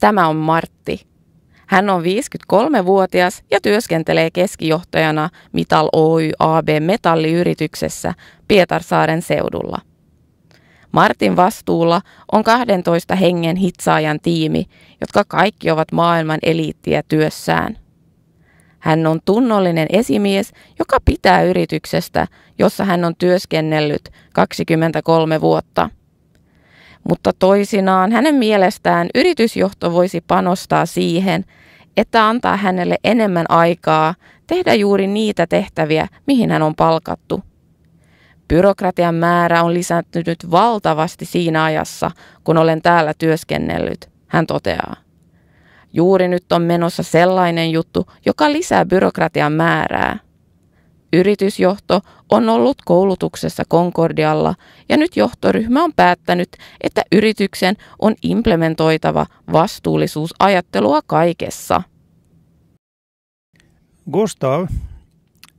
Tämä on Martti. Hän on 53-vuotias ja työskentelee keskijohtajana Mital Oy AB metalliyrityksessä Pietarsaaren seudulla. Martin vastuulla on 12 hengen hitsaajan tiimi, jotka kaikki ovat maailman eliittiä työssään. Hän on tunnollinen esimies, joka pitää yrityksestä, jossa hän on työskennellyt 23 vuotta mutta toisinaan hänen mielestään yritysjohto voisi panostaa siihen, että antaa hänelle enemmän aikaa tehdä juuri niitä tehtäviä, mihin hän on palkattu. Byrokratian määrä on lisääntynyt valtavasti siinä ajassa, kun olen täällä työskennellyt, hän toteaa. Juuri nyt on menossa sellainen juttu, joka lisää byrokratian määrää. Yritysjohto on ollut koulutuksessa Concordialla ja nyt johtoryhmä on päättänyt, että yrityksen on implementoitava vastuullisuusajattelua kaikessa. Gustav,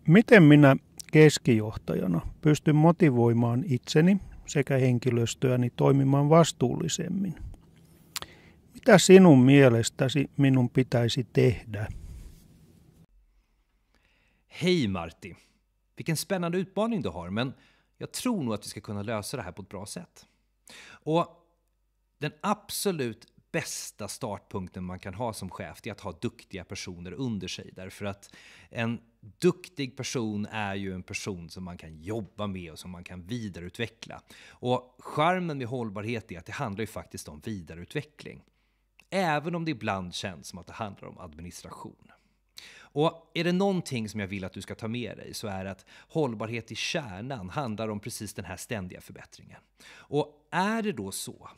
miten minä keskijohtajana pystyn motivoimaan itseni sekä henkilöstöäni toimimaan vastuullisemmin? Mitä sinun mielestäsi minun pitäisi tehdä? Hej Marti! Vilken spännande utmaning du har, men jag tror nog att vi ska kunna lösa det här på ett bra sätt. Och den absolut bästa startpunkten man kan ha som chef är att ha duktiga personer under sig. Därför att en duktig person är ju en person som man kan jobba med och som man kan vidareutveckla. Och charmen med hållbarhet är att det handlar ju faktiskt om vidareutveckling. Även om det ibland känns som att det handlar om administration. Och är det någonting som jag vill att du ska ta med dig så är det att hållbarhet i kärnan handlar om precis den här ständiga förbättringen. Och är det då så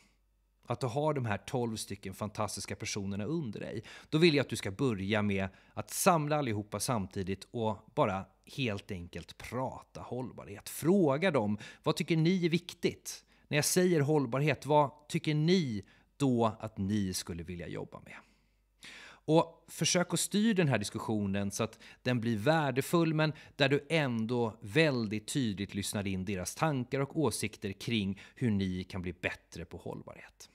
att du har de här 12 stycken fantastiska personerna under dig, då vill jag att du ska börja med att samla allihopa samtidigt och bara helt enkelt prata hållbarhet. Fråga dem, vad tycker ni är viktigt? När jag säger hållbarhet, vad tycker ni då att ni skulle vilja jobba med? Och försök att styra den här diskussionen så att den blir värdefull, men där du ändå väldigt tydligt lyssnar in deras tankar och åsikter kring hur ni kan bli bättre på hållbarhet.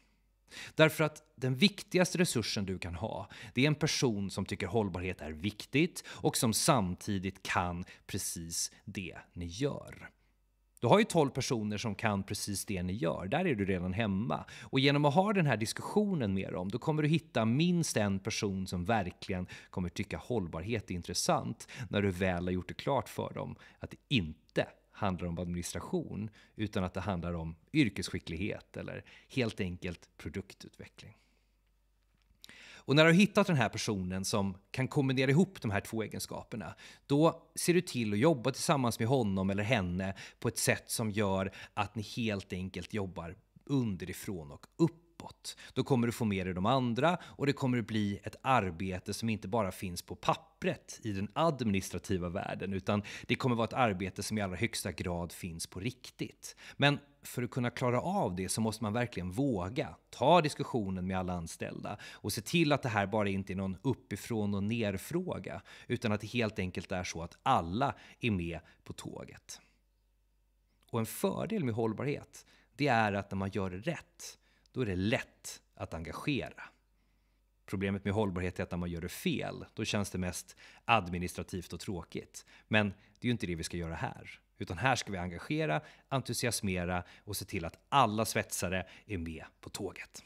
Därför att den viktigaste resursen du kan ha, det är en person som tycker hållbarhet är viktigt och som samtidigt kan precis det ni gör. Du har ju 12 personer som kan precis det ni gör. Där är du redan hemma. Och genom att ha den här diskussionen med dem, då kommer du hitta minst en person som verkligen kommer tycka hållbarhet är intressant när du väl har gjort det klart för dem att det inte handlar om administration, utan att det handlar om yrkesskicklighet eller helt enkelt produktutveckling. Och när du har hittat den här personen som kan kombinera ihop de här två egenskaperna, då ser du till att jobba tillsammans med honom eller henne på ett sätt som gör att ni helt enkelt jobbar underifrån och upp då kommer du få med dig de andra och det kommer att bli ett arbete som inte bara finns på pappret i den administrativa världen, utan det kommer vara ett arbete som i allra högsta grad finns på riktigt. Men för att kunna klara av det så måste man verkligen våga ta diskussionen med alla anställda och se till att det här bara inte är någon uppifrån och nerfråga utan att det helt enkelt är så att alla är med på tåget. Och en fördel med hållbarhet, det är att när man gör det rätt, då är det lätt att engagera. Problemet med hållbarhet är att när man gör det fel, då känns det mest administrativt och tråkigt. Men det är ju inte det vi ska göra här. Utan här ska vi engagera, entusiasmera och se till att alla svetsare är med på tåget.